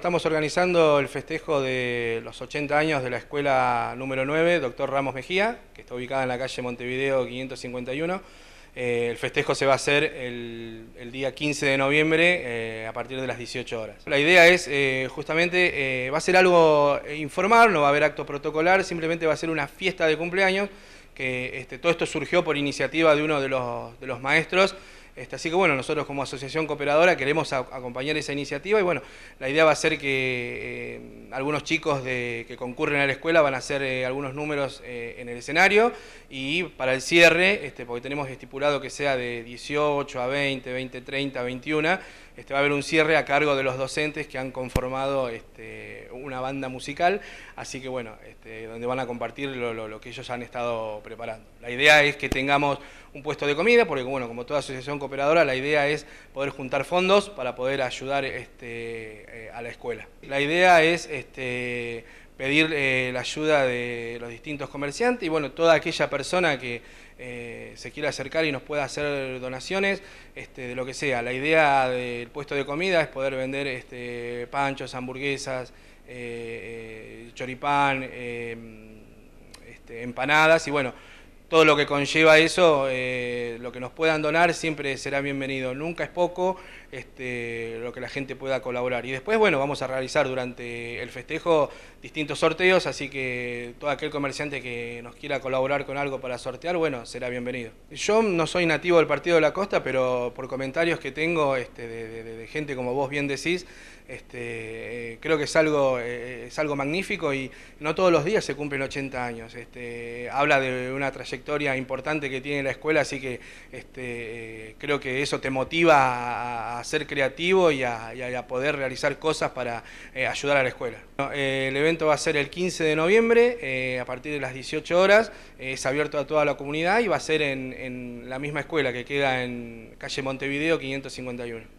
Estamos organizando el festejo de los 80 años de la escuela número 9, Doctor Ramos Mejía, que está ubicada en la calle Montevideo 551. Eh, el festejo se va a hacer el, día 15 de noviembre eh, a partir de las 18 horas. La idea es eh, justamente, va a ser algo informal, no va a haber acto protocolar, simplemente va a ser una fiesta de cumpleaños, que este, todo esto surgió por iniciativa de uno de los, de los maestros este, así que bueno, nosotros como asociación cooperadora queremos acompañar esa iniciativa y bueno, la idea va a ser que eh, algunos chicos que concurren a la escuela van a hacer eh, algunos números eh, en el escenario y para el cierre, este, porque tenemos estipulado que sea de 18 a 20, 20, 30, 21, este, va a haber un cierre a cargo de los docentes que han conformado este, una banda musical, así que bueno, este, donde van a compartir lo, que ellos han estado preparando. La idea es que tengamos un puesto de comida, porque bueno, como toda asociación cooperadora, la idea es poder juntar fondos para poder ayudar eh, a la escuela. La idea es pedir eh, la ayuda de los distintos comerciantes y bueno, toda aquella persona que eh, se quiera acercar y nos pueda hacer donaciones, este, de lo que sea. La idea del puesto de comida es poder vender este, panchos, hamburguesas, eh, choripán, em, este, empanadas y bueno, todo lo que conlleva eso, eh, lo que nos puedan donar siempre será bienvenido. Nunca es poco este, lo que la gente pueda colaborar. Y después, bueno, vamos a realizar durante el festejo distintos sorteos, así que todo aquel comerciante que nos quiera colaborar con algo para sortear, bueno, será bienvenido. Yo no soy nativo del Partido de la Costa, pero por comentarios que tengo este, de, gente como vos bien decís, este, eh, creo que es algo, eh, es algo magnífico y no todos los días se cumplen 80 años. habla de una trayectoria historia importante que tiene la escuela, así que este, eh, creo que eso te motiva a, ser creativo y a, poder realizar cosas para eh, ayudar a la escuela. Eh, el evento va a ser el 15 de noviembre, a partir de las 18 horas, es abierto a toda la comunidad y va a ser en la misma escuela que queda en calle Montevideo 551.